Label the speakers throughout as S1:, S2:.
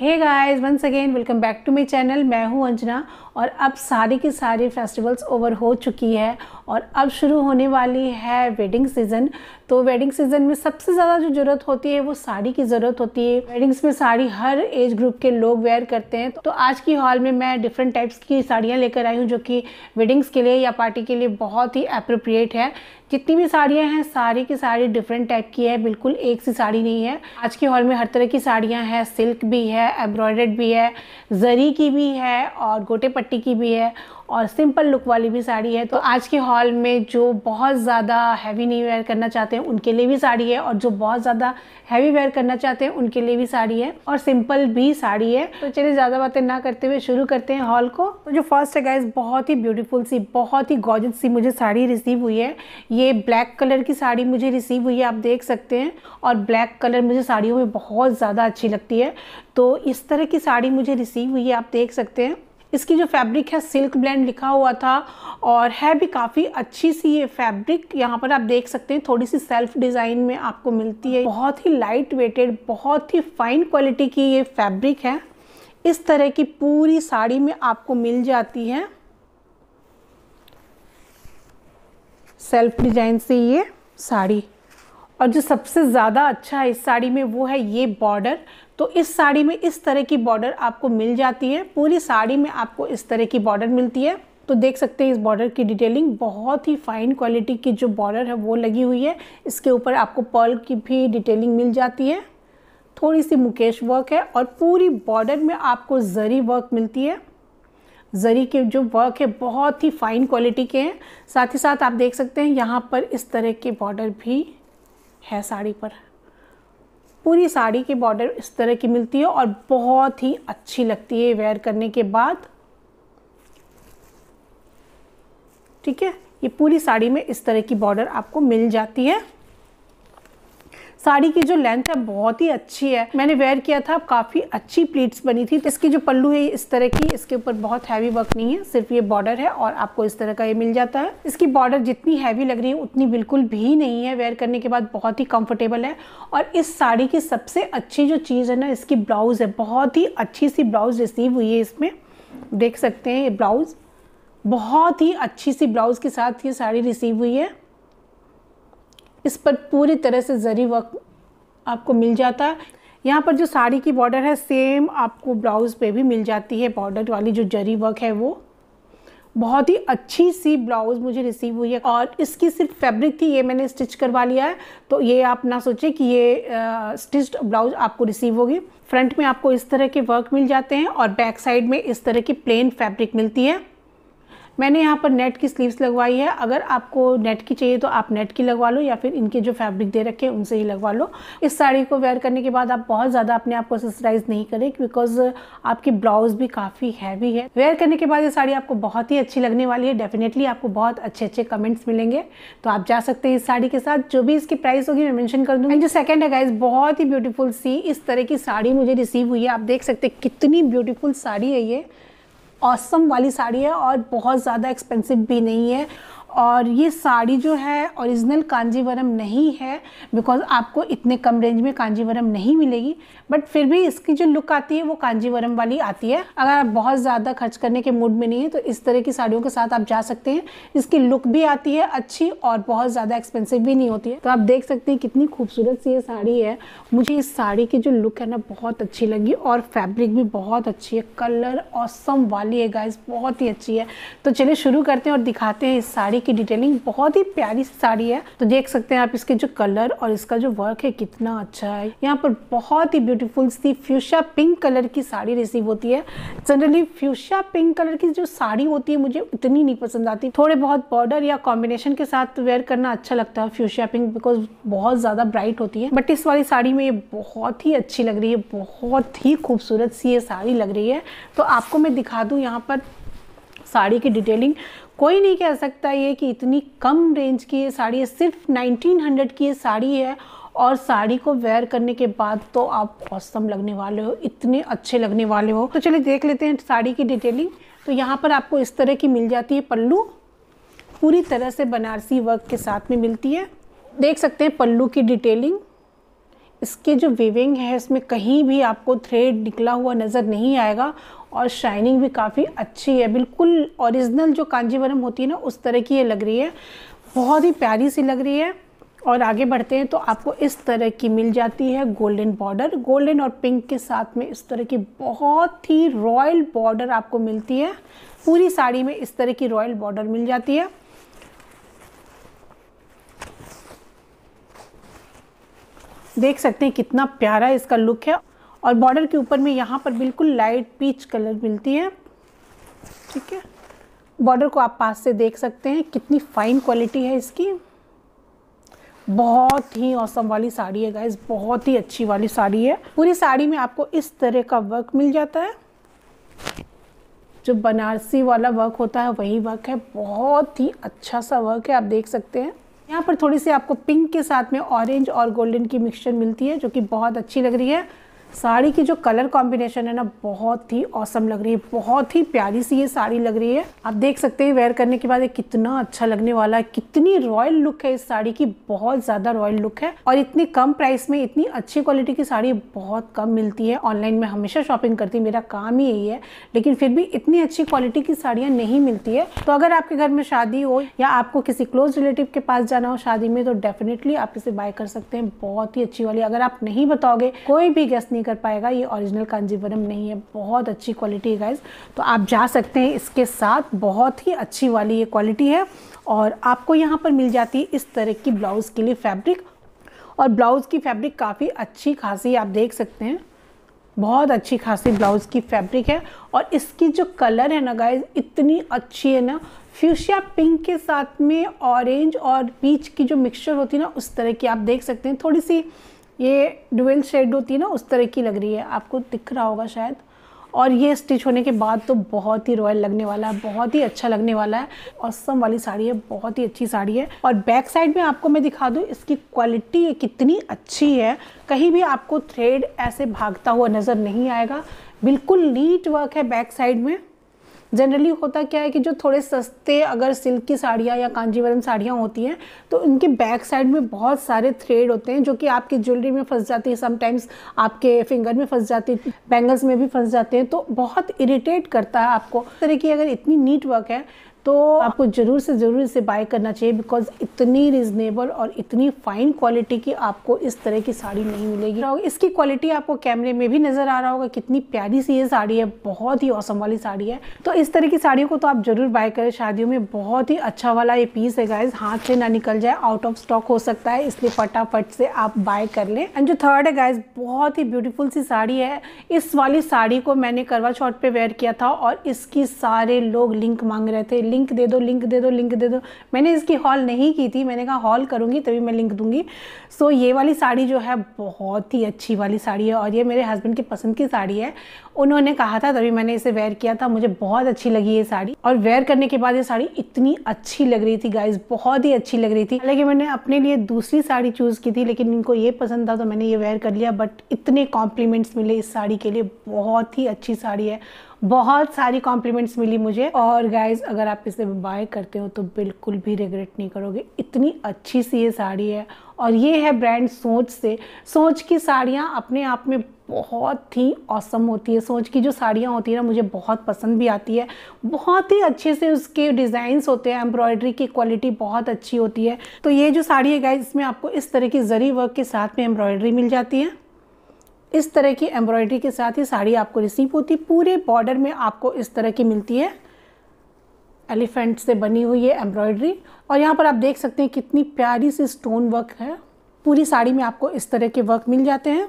S1: hey guys once again welcome back to my channel मैं हूं अंजना और अब सारी की सारी फेस्टिवल्स ओवर हो चुकी है और अब शुरू होने वाली है वेडिंग सीज़न तो वेडिंग सीजन में सबसे ज़्यादा जो ज़रूरत होती है वो साड़ी की ज़रूरत होती है वेडिंग्स में साड़ी हर एज ग्रुप के लोग वेयर करते हैं तो आज की हॉल में मैं डिफरेंट टाइप्स की साड़ियाँ लेकर आई हूँ जो कि वेडिंग्स के लिए या पार्टी के लिए बहुत ही अप्रोप्रिएट है जितनी भी साड़ियाँ हैं सारी की साड़ी डिफरेंट टाइप की है बिल्कुल एक सी साड़ी नहीं है आज के हॉल में हर तरह की साड़ियाँ हैं सिल्क भी है एम्ब्रॉयडर्ड भी है जरी की भी है और गोटे पट्टी की भी है और सिंपल लुक वाली भी साड़ी है तो आज के हॉल में जो बहुत ज़्यादा हैवी नहीं वेयर करना चाहते हैं उनके लिए भी साड़ी है और जो बहुत ज़्यादा हैवी वेयर करना चाहते हैं उनके लिए भी साड़ी है और सिंपल भी साड़ी है तो चलिए ज़्यादा बातें ना करते हुए शुरू करते हैं हॉल को तो जो फर्स्ट है गाइज बहुत ही ब्यूटीफुल सी बहुत ही गॉर्जियस सी मुझे साड़ी रिसीव हुई है ये ब्लैक कलर की साड़ी मुझे रिसीव हुई है आप देख सकते हैं और ब्लैक कलर मुझे साड़ियों में बहुत ज़्यादा अच्छी लगती है तो इस तरह की साड़ी मुझे रिसीव हुई है आप देख सकते हैं इसकी जो फैब्रिक है सिल्क ब्लेंड लिखा हुआ था और है भी काफ़ी अच्छी सी ये फैब्रिक यहाँ पर आप देख सकते हैं थोड़ी सी सेल्फ डिज़ाइन में आपको मिलती है बहुत ही लाइट वेटेड बहुत ही फाइन क्वालिटी की ये फैब्रिक है इस तरह की पूरी साड़ी में आपको मिल जाती है सेल्फ डिजाइन से ये साड़ी और जो सबसे ज़्यादा अच्छा है इस साड़ी में वो है ये बॉर्डर तो इस साड़ी में इस तरह की बॉर्डर आपको मिल जाती है पूरी साड़ी में आपको इस तरह की बॉर्डर मिलती है तो देख सकते हैं इस बॉर्डर की डिटेलिंग बहुत ही फाइन क्वालिटी की जो बॉर्डर है वो लगी हुई है इसके ऊपर आपको पर्ल की भी डिटेलिंग मिल जाती है थोड़ी सी मुकेश वर्क है और पूरी बॉर्डर में आपको जरी वर्क मिलती है जरी के जो वर्क है बहुत ही फाइन क्वालिटी के हैं साथ ही साथ आप देख सकते हैं यहाँ पर इस तरह के बॉर्डर भी है साड़ी पर पूरी साड़ी की बॉर्डर इस तरह की मिलती है और बहुत ही अच्छी लगती है वेयर करने के बाद ठीक है ये पूरी साड़ी में इस तरह की बॉर्डर आपको मिल जाती है साड़ी की जो लेंथ है बहुत ही अच्छी है मैंने वेयर किया था काफ़ी अच्छी प्लीट्स बनी थी इसकी जो पल्लू है इस तरह की इसके ऊपर बहुत हैवी वर्क नहीं है सिर्फ ये बॉर्डर है और आपको इस तरह का ये मिल जाता है इसकी बॉर्डर जितनी हैवी लग रही है उतनी बिल्कुल भी नहीं है वेयर करने के बाद बहुत ही कंफर्टेबल है और इस साड़ी की सबसे अच्छी जो चीज़ है ना इसकी ब्लाउज़ है बहुत ही अच्छी सी ब्लाउज़ रिसीव हुई है इसमें देख सकते हैं ये ब्लाउज़ बहुत ही अच्छी सी ब्लाउज़ के साथ ये साड़ी रिसीव हुई है इस पर पूरी तरह से ज़री वर्क आपको मिल जाता है यहाँ पर जो साड़ी की बॉर्डर है सेम आपको ब्लाउज़ पे भी मिल जाती है बॉर्डर वाली जो जरी वर्क है वो बहुत ही अच्छी सी ब्लाउज़ मुझे रिसीव हुई है और इसकी सिर्फ फैब्रिक थी ये मैंने स्टिच करवा लिया है तो ये आप ना सोचें कि ये स्टिच्ड ब्लाउज आपको रिसीव होगी फ्रंट में आपको इस तरह के वर्क मिल जाते हैं और बैक साइड में इस तरह की प्लेन फैब्रिक मिलती है मैंने यहाँ पर नेट की स्लीव्स लगवाई है अगर आपको नेट की चाहिए तो आप नेट की लगवा लो या फिर इनके जो फैब्रिक दे रखे हैं उनसे ही लगवा लो इस साड़ी को वेयर करने के बाद आप बहुत ज़्यादा अपने आप को एक्सरसाइज नहीं करें बिकॉज आपकी ब्लाउज भी काफ़ी हैवी है वेयर करने के बाद ये साड़ी आपको बहुत ही अच्छी लगने वाली है डेफिनेटली आपको बहुत अच्छे अच्छे कमेंट्स मिलेंगे तो आप जा सकते हैं इस साड़ी के साथ जो भी इसकी प्राइस होगी मैं मैंशन कर दूँगी जो सेकेंड है गाइज बहुत ही ब्यूटीफुल सी इस तरह की साड़ी मुझे रिसीव हुई है आप देख सकते कितनी ब्यूटीफुल साड़ी है ये ऑसम वाली साड़ी है और बहुत ज़्यादा एक्सपेंसिव भी नहीं है और ये साड़ी जो है ओरिजिनल कांजीवरम नहीं है बिकॉज आपको इतने कम रेंज में कांजीवरम नहीं मिलेगी बट फिर भी इसकी जो लुक आती है वो कांजीवरम वाली आती है अगर आप बहुत ज़्यादा खर्च करने के मूड में नहीं है तो इस तरह की साड़ियों के साथ आप जा सकते हैं इसकी लुक भी आती है अच्छी और बहुत ज़्यादा एक्सपेंसिव भी नहीं होती है तो आप देख सकते हैं कितनी खूबसूरत सी ये साड़ी है मुझे इस साड़ी की जो लुक है ना बहुत अच्छी लगी और फैब्रिक भी बहुत अच्छी है कलर और वाली है गाइज बहुत ही अच्छी है तो चलिए शुरू करते हैं और दिखाते हैं इस साड़ी साड़ी की डिटेलिंग बहुत ही प्यारी सी साड़ी है तो देख सकते हैं आप इसके जो कलर और इसका जो वर्क है कितना अच्छा है यहाँ पर बहुत ही ब्यूटीफुल सी फ्यूशा पिंक कलर की साड़ी रिसीव होती है जनरली फ्यूशा पिंक कलर की जो साड़ी होती है मुझे उतनी नहीं पसंद आती थोड़े बहुत बॉर्डर या कॉम्बिनेशन के साथ वेयर करना अच्छा लगता है फ्यूशा पिंक बिकॉज बहुत ज़्यादा ब्राइट होती है बट इस वाली साड़ी में ये बहुत ही अच्छी लग रही है बहुत ही खूबसूरत सी ये साड़ी लग रही है तो आपको मैं दिखा दूँ यहाँ पर साड़ी की डिटेलिंग कोई नहीं कह सकता ये कि इतनी कम रेंज की ये साड़ी है सिर्फ 1900 की ये साड़ी है और साड़ी को वेयर करने के बाद तो आप औसम लगने वाले हो इतने अच्छे लगने वाले हो तो चलिए देख लेते हैं साड़ी की डिटेलिंग तो यहाँ पर आपको इस तरह की मिल जाती है पल्लू पूरी तरह से बनारसी वर्क के साथ में मिलती है देख सकते हैं पल्लू की डिटेलिंग इसके जो वीविंग है इसमें कहीं भी आपको थ्रेड निकला हुआ नज़र नहीं आएगा और शाइनिंग भी काफ़ी अच्छी है बिल्कुल ओरिजिनल जो कांजीवरम होती है ना उस तरह की ये लग रही है बहुत ही प्यारी सी लग रही है और आगे बढ़ते हैं तो आपको इस तरह की मिल जाती है गोल्डन बॉर्डर गोल्डन और पिंक के साथ में इस तरह की बहुत ही रॉयल बॉर्डर आपको मिलती है पूरी साड़ी में इस तरह की रॉयल बॉर्डर मिल जाती है देख सकते हैं कितना प्यारा इसका लुक है और बॉर्डर के ऊपर में यहाँ पर बिल्कुल लाइट पीच कलर मिलती है ठीक है बॉर्डर को आप पास से देख सकते हैं कितनी फ़ाइन क्वालिटी है इसकी बहुत ही औसम वाली साड़ी है गाइज बहुत ही अच्छी वाली साड़ी है पूरी साड़ी में आपको इस तरह का वर्क मिल जाता है जो बनारसी वाला वर्क होता है वही वर्क है बहुत ही अच्छा सा वर्क है आप देख सकते हैं यहाँ पर थोड़ी सी आपको पिंक के साथ में ऑरेंज और गोल्डन की मिक्सचर मिलती है जो कि बहुत अच्छी लग रही है साड़ी की जो कलर कॉम्बिनेशन है ना बहुत ही औसम लग रही है बहुत ही प्यारी सी ये साड़ी लग रही है आप देख सकते हैं वेयर करने के बाद ये कितना अच्छा लगने वाला है कितनी रॉयल लुक है इस साड़ी की बहुत ज़्यादा रॉयल लुक है और इतनी कम प्राइस में इतनी अच्छी क्वालिटी की साड़ी बहुत कम मिलती है ऑनलाइन में हमेशा शॉपिंग करती मेरा काम ही यही है लेकिन फिर भी इतनी अच्छी क्वालिटी की साड़ियाँ नहीं मिलती है तो अगर आपके घर में शादी हो या आपको किसी क्लोज रिलेटिव के पास जाना हो शादी में तो डेफिनेटली आप इसे बाय कर सकते हैं बहुत ही अच्छी वाली अगर आप नहीं बताओगे कोई भी गेस्ट नहीं कर पाएगा ये ओरिजिनल कांजीवरम नहीं है बहुत अच्छी क्वालिटी है गाइज तो आप जा सकते हैं इसके साथ बहुत ही अच्छी वाली ये क्वालिटी है और आपको यहाँ पर मिल जाती है इस तरह की ब्लाउज़ के लिए फैब्रिक और ब्लाउज़ की फैब्रिक काफ़ी अच्छी खासी आप देख सकते हैं बहुत अच्छी खासी ब्लाउज़ की फैब्रिक है और इसकी जो कलर है ना गाइज इतनी अच्छी है ना फ्यूशिया पिंक के साथ में ऑरेंज और पीच की जो मिक्सचर होती है ना उस तरह की आप देख सकते हैं थोड़ी सी ये डुवेल शेड होती है ना उस तरह की लग रही है आपको दिख रहा होगा शायद और ये स्टिच होने के बाद तो बहुत ही रॉयल लगने वाला है बहुत ही अच्छा लगने वाला है औसम वाली साड़ी है बहुत ही अच्छी साड़ी है और बैक साइड में आपको मैं दिखा दूँ इसकी क्वालिटी कितनी अच्छी है कहीं भी आपको थ्रेड ऐसे भागता हुआ नज़र नहीं आएगा बिल्कुल नीट वर्क है बैक साइड में जनरली होता क्या है कि जो थोड़े सस्ते अगर सिल्क की साड़ियाँ या कांजीवरम साड़ियाँ होती हैं तो उनके बैक साइड में बहुत सारे थ्रेड होते हैं जो कि आपकी ज्वेलरी में फंस जाती है समटाइम्स आपके फिंगर में फंस जाती है बैंगल्स में भी फंस जाते हैं तो बहुत इरीटेट करता है आपको तरह की अगर इतनी नीट वर्क है तो आपको ज़रूर से ज़रूर इसे बाय करना चाहिए बिकॉज इतनी रिजनेबल और इतनी फ़ाइन क्वालिटी की आपको इस तरह की साड़ी नहीं मिलेगी और इसकी क्वालिटी आपको कैमरे में भी नज़र आ रहा होगा कितनी प्यारी सी ये साड़ी है बहुत ही औसम वाली साड़ी है तो इस तरह की साड़ियों को तो आप ज़रूर बाय करें शादियों में बहुत ही अच्छा वाला ये पीस है गाइज हाथ से ना निकल जाए आउट ऑफ स्टॉक हो सकता है इसलिए फटाफट से आप बाय कर लें एंड जो थर्ड है गाइज बहुत ही ब्यूटीफुल सी साड़ी है इस वाली साड़ी को मैंने करवा चौथ पे वेयर किया था और इसकी सारे लोग लिंक मांग रहे थे लिंक लिंक दे दो लिंक दे दो लिंक दे दो मैंने इसकी हॉल नहीं की थी मैंने कहा हॉल करूँगी तभी मैं लिंक दूंगी सो so, ये वाली साड़ी जो है बहुत ही अच्छी वाली साड़ी है और ये मेरे हस्बैंड की पसंद की साड़ी है उन्होंने कहा था तभी मैंने इसे वेयर किया था मुझे बहुत अच्छी लगी ये साड़ी और वेयर करने के बाद ये साड़ी इतनी अच्छी लग रही थी गाइज बहुत ही अच्छी लग रही थी हालांकि मैंने अपने लिए दूसरी साड़ी चूज़ की थी लेकिन इनको ये पसंद था तो मैंने ये वेयर कर लिया बट इतने कॉम्प्लीमेंट्स मिले इस साड़ी के लिए बहुत ही अच्छी साड़ी है बहुत सारी कॉम्प्लीमेंट्स मिली मुझे और गाइज अगर आप इसे बाय करते हो तो बिल्कुल भी रिग्रेट नहीं करोगे इतनी अच्छी सी ये साड़ी है और ये है ब्रांड सोच से सोच की साड़ियाँ अपने आप में बहुत ही औसम होती है सोच की जो साड़ियाँ होती है ना मुझे बहुत पसंद भी आती है बहुत ही अच्छे से उसके डिज़ाइंस होते हैं एम्ब्रॉयडरी की क्वालिटी बहुत अच्छी होती है तो ये जो साड़ी है गाइज इसमें आपको इस तरह की जरी वर्क के साथ में एम्ब्रॉयडरी मिल जाती है इस तरह की एम्ब्रॉयडरी के साथ ही साड़ी आपको रिसीव होती है पूरे बॉर्डर में आपको इस तरह की मिलती है एलिफेंट से बनी हुई है एम्ब्रॉयडरी और यहाँ पर आप देख सकते हैं कितनी प्यारी सी स्टोन वर्क है पूरी साड़ी में आपको इस तरह के वर्क मिल जाते हैं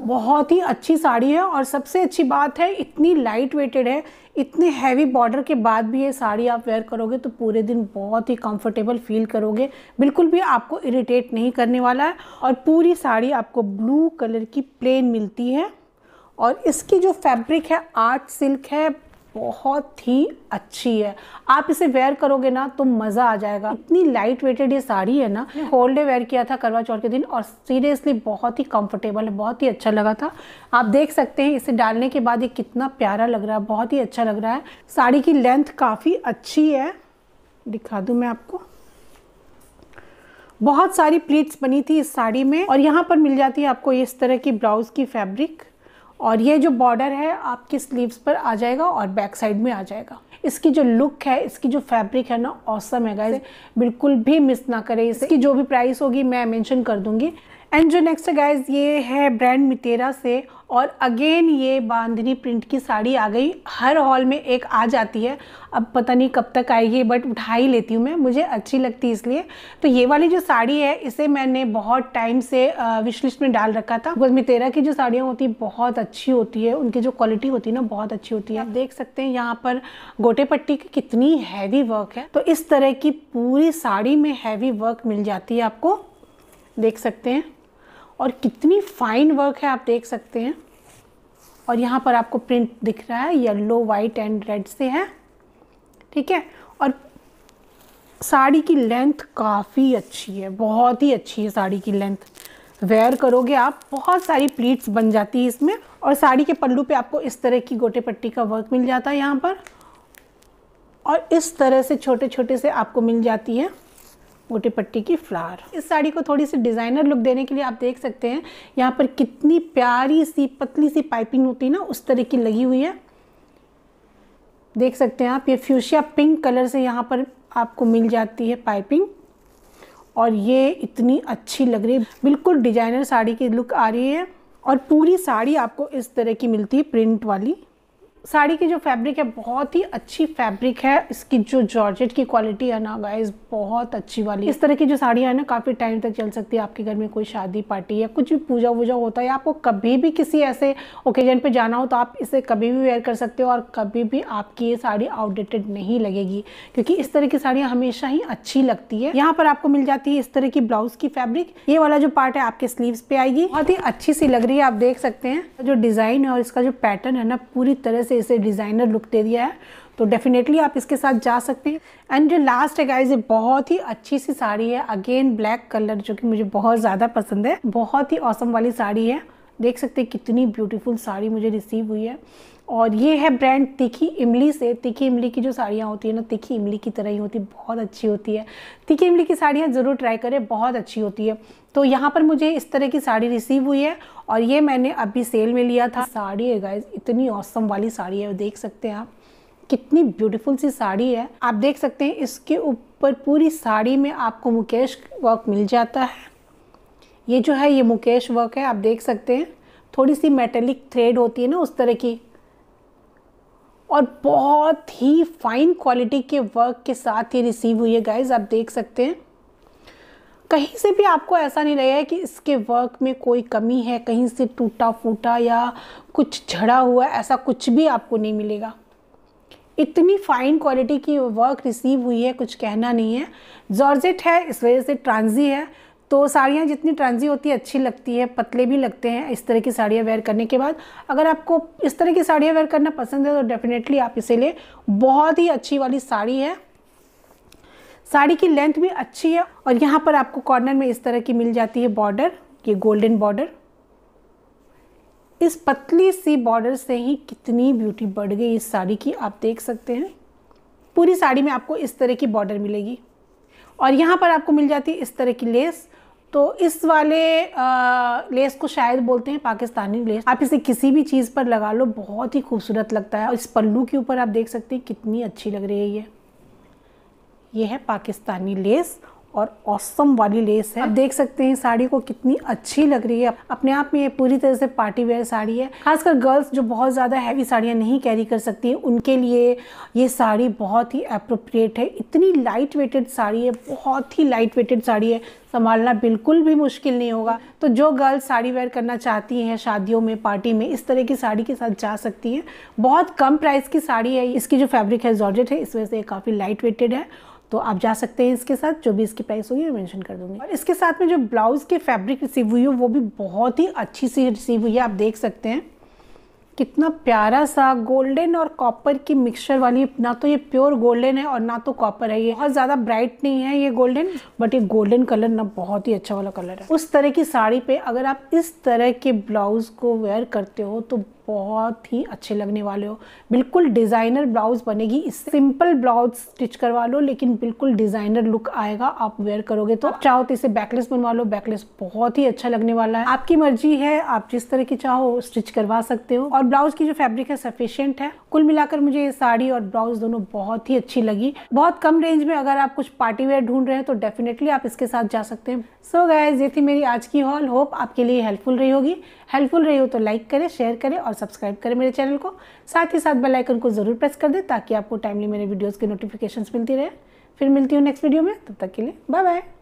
S1: बहुत ही अच्छी साड़ी है और सबसे अच्छी बात है इतनी लाइट वेटेड है इतने हैवी बॉर्डर के बाद भी ये साड़ी आप वेयर करोगे तो पूरे दिन बहुत ही कंफर्टेबल फील करोगे बिल्कुल भी आपको इरिटेट नहीं करने वाला है और पूरी साड़ी आपको ब्लू कलर की प्लेन मिलती है और इसकी जो फैब्रिक है आर्ट सिल्क है बहुत ही अच्छी है आप इसे वेयर करोगे ना तो मज़ा आ जाएगा इतनी लाइट वेटेड ये साड़ी है ना होल डे वेयर किया था करवा चौथ के दिन और सीरियसली बहुत ही कंफर्टेबल है बहुत ही अच्छा लगा था आप देख सकते हैं इसे डालने के बाद ये कितना प्यारा लग रहा है बहुत ही अच्छा लग रहा है साड़ी की लेंथ काफ़ी अच्छी है दिखा दूँ मैं आपको बहुत सारी प्लीट्स बनी थी इस साड़ी में और यहाँ पर मिल जाती है आपको इस तरह की ब्लाउज़ की फैब्रिक और ये जो बॉर्डर है आपके स्लीव्स पर आ जाएगा और बैक साइड में आ जाएगा इसकी जो लुक है इसकी जो फैब्रिक है ना औसम है गाइज बिल्कुल भी मिस ना करें इसकी जो भी प्राइस होगी मैं मेंशन कर दूंगी एंड जो नेक्स्ट गाइज ये है ब्रांड मिटेरा से और अगेन ये बांधनी प्रिंट की साड़ी आ गई हर हॉल में एक आ जाती है अब पता नहीं कब तक आएगी बट उठा ही लेती हूँ मैं मुझे अच्छी लगती है इसलिए तो ये वाली जो साड़ी है इसे मैंने बहुत टाइम से विशलिस्ट में डाल रखा था बिकॉज मितेरा की जो साड़ियाँ होती हैं बहुत अच्छी होती है उनकी जो क्वालिटी होती है ना बहुत अच्छी होती है आप देख सकते हैं यहाँ पर गोटे पट्टी की कितनी हैवी वर्क है तो इस तरह की पूरी साड़ी में हैवी वर्क मिल जाती है आपको देख सकते हैं और कितनी फाइन वर्क है आप देख सकते हैं और यहाँ पर आपको प्रिंट दिख रहा है येलो वाइट एंड रेड से है ठीक है और साड़ी की लेंथ काफ़ी अच्छी है बहुत ही अच्छी है साड़ी की लेंथ वेयर करोगे आप बहुत सारी प्लीट्स बन जाती है इसमें और साड़ी के पल्लू पे आपको इस तरह की गोटे पट्टी का वर्क मिल जाता है यहाँ पर और इस तरह से छोटे छोटे से आपको मिल जाती है मोटे पट्टी की फ्लावर इस साड़ी को थोड़ी सी डिज़ाइनर लुक देने के लिए आप देख सकते हैं यहाँ पर कितनी प्यारी सी पतली सी पाइपिंग होती है ना उस तरह की लगी हुई है देख सकते हैं आप ये फ्यूशिया पिंक कलर से यहाँ पर आपको मिल जाती है पाइपिंग और ये इतनी अच्छी लग रही है बिल्कुल डिजाइनर साड़ी की लुक आ रही है और पूरी साड़ी आपको इस तरह की मिलती है प्रिंट वाली साड़ी की जो फैब्रिक है बहुत ही अच्छी फैब्रिक है इसकी जो जॉर्जेट की क्वालिटी है ना गाइस बहुत अच्छी वाली इस तरह की जो साड़ियाँ है ना काफ़ी टाइम तक चल सकती है आपके घर में कोई शादी पार्टी या कुछ भी पूजा वूजा होता है आपको कभी भी किसी ऐसे ओकेजन पे जाना हो तो आप इसे कभी भी वेयर कर सकते हो और कभी भी आपकी ये साड़ी आउटडेटेड नहीं लगेगी क्योंकि इस तरह की साड़ियाँ हमेशा ही अच्छी लगती है यहाँ पर आपको मिल जाती है इस तरह की ब्लाउज की फैब्रिक ये वाला जो पार्ट है आपके स्लीवस पे आएगी बहुत ही अच्छी सी लग रही है आप देख सकते हैं जो डिज़ाइन है और इसका जो पैटर्न है ना पूरी तरह से से इसे डिज़ाइनर लुक दे दिया है तो डेफिनेटली आप इसके साथ जा सकते हैं एंड जो लास्ट है गाइज ये बहुत ही अच्छी सी साड़ी है अगेन ब्लैक कलर जो कि मुझे बहुत ज़्यादा पसंद है बहुत ही औसम वाली साड़ी है देख सकते हैं कितनी ब्यूटीफुल साड़ी मुझे रिसीव हुई है और ये है ब्रांड तीखी इमली से तीखी इमली की जो साड़ियाँ होती है ना तीखी इमली की तरह ही होती है बहुत अच्छी होती है तीखी इमली की साड़ियाँ ज़रूर ट्राई करें बहुत अच्छी होती है तो यहाँ पर मुझे इस तरह की साड़ी रिसीव हुई है और ये मैंने अभी सेल में लिया था साड़ी है गाइज इतनी औसम वाली साड़ी है देख सकते हैं आप कितनी ब्यूटीफुल सी साड़ी है आप देख सकते हैं इसके ऊपर पूरी साड़ी में आपको मुकेश वर्क मिल जाता है ये जो है ये मुकेश वर्क है आप देख सकते हैं थोड़ी सी मेटेलिक थ्रेड होती है ना उस तरह की और बहुत ही फाइन क्वालिटी के वर्क के साथ ये रिसीव हुई है गाइज आप देख सकते हैं कहीं से भी आपको ऐसा नहीं लगेगा कि इसके वर्क में कोई कमी है कहीं से टूटा फूटा या कुछ झड़ा हुआ ऐसा कुछ भी आपको नहीं मिलेगा इतनी फाइन क्वालिटी की वर्क रिसीव हुई है कुछ कहना नहीं है जॉर्जेट है इस वजह से ट्रांजी है तो साड़ियाँ जितनी ट्रांजी होती है अच्छी लगती है पतले भी लगते हैं इस तरह की साड़ियाँ वेयर करने के बाद अगर आपको इस तरह की साड़ियाँ वेयर करना पसंद है तो डेफिनेटली आप इसे ले बहुत ही अच्छी वाली साड़ी है साड़ी की लेंथ भी अच्छी है और यहाँ पर आपको कॉर्नर में इस तरह की मिल जाती है बॉर्डर ये गोल्डन बॉर्डर इस पतली सी बॉर्डर से ही कितनी ब्यूटी बढ़ गई इस साड़ी की आप देख सकते हैं पूरी साड़ी में आपको इस तरह की बॉर्डर मिलेगी और यहाँ पर आपको मिल जाती है इस तरह की लेस तो इस वाले लेस को शायद बोलते हैं पाकिस्तानी लेस आप इसे किसी भी चीज़ पर लगा लो बहुत ही खूबसूरत लगता है और इस पल्लू के ऊपर आप देख सकते हैं कितनी अच्छी लग रही है ये ये है पाकिस्तानी लेस और औसम वाली लेस है आप देख सकते हैं साड़ी को कितनी अच्छी लग रही है अपने आप में ये पूरी तरह से पार्टी वेयर साड़ी है खासकर गर्ल्स जो बहुत ज़्यादा हैवी साड़ियाँ नहीं कैरी कर सकती हैं उनके लिए ये साड़ी बहुत ही अप्रोप्रिएट है इतनी लाइट वेटेड साड़ी है बहुत ही लाइट वेटेड साड़ी है संभालना बिल्कुल भी मुश्किल नहीं होगा तो जो गर्ल्स साड़ी वेयर करना चाहती हैं शादियों में पार्टी में इस तरह की साड़ी के साथ जा सकती हैं बहुत कम प्राइस की साड़ी है इसकी जो फैब्रिक है जॉर्जेट है इस वजह से काफ़ी लाइट वेटेड है तो आप जा सकते हैं इसके साथ जो भी इसकी प्राइस होगी मैं मेंशन कर दूंगी और इसके साथ में जो ब्लाउज़ की फैब्रिक रिसीव हुई है वो भी बहुत ही अच्छी सी रिसीव हुई है आप देख सकते हैं कितना प्यारा सा गोल्डन और कॉपर की मिक्सचर वाली ना तो ये प्योर गोल्डन है और ना तो कॉपर है ये बहुत ज़्यादा ब्राइट नहीं है ये गोल्डन बट ये गोल्डन कलर ना बहुत ही अच्छा वाला कलर है उस तरह की साड़ी पे अगर आप इस तरह के ब्लाउज़ को वेयर करते हो तो बहुत ही अच्छे लगने वाले हो बिल्कुल डिज़ाइनर ब्लाउज़ बनेगी इससे सिंपल ब्लाउज स्टिच करवा लो लेकिन बिल्कुल डिज़ाइनर लुक आएगा आप वेयर करोगे तो आप चाहो तो इसे बैकलेस बनवा लो बैकलेस बहुत ही अच्छा लगने वाला है आपकी मर्जी है आप जिस तरह की चाहो स्टिच करवा सकते हो और ब्लाउज की जो फैब्रिक है सफिशियंट है कुल मिलाकर मुझे ये साड़ी और ब्लाउज दोनों बहुत ही अच्छी लगी बहुत कम रेंज में अगर आप कुछ पार्टी वेयर ढूंढ रहे हैं तो डेफिनेटली आप इसके साथ जा सकते हैं सो गाय गाइज ये थी मेरी आज की हॉल होप आपके लिए हेल्पफुल रही होगी हेल्पफुल रही हो तो लाइक करें शेयर करें और सब्सक्राइब करें मेरे चैनल को साथ ही साथ बेल आइकन को ज़रूर प्रेस कर दें ताकि आपको टाइमली मेरे वीडियोज़ की नोटिफिकेशंस मिलती रहे फिर मिलती हूँ नेक्स्ट वीडियो में तब तक के लिए बाय बाय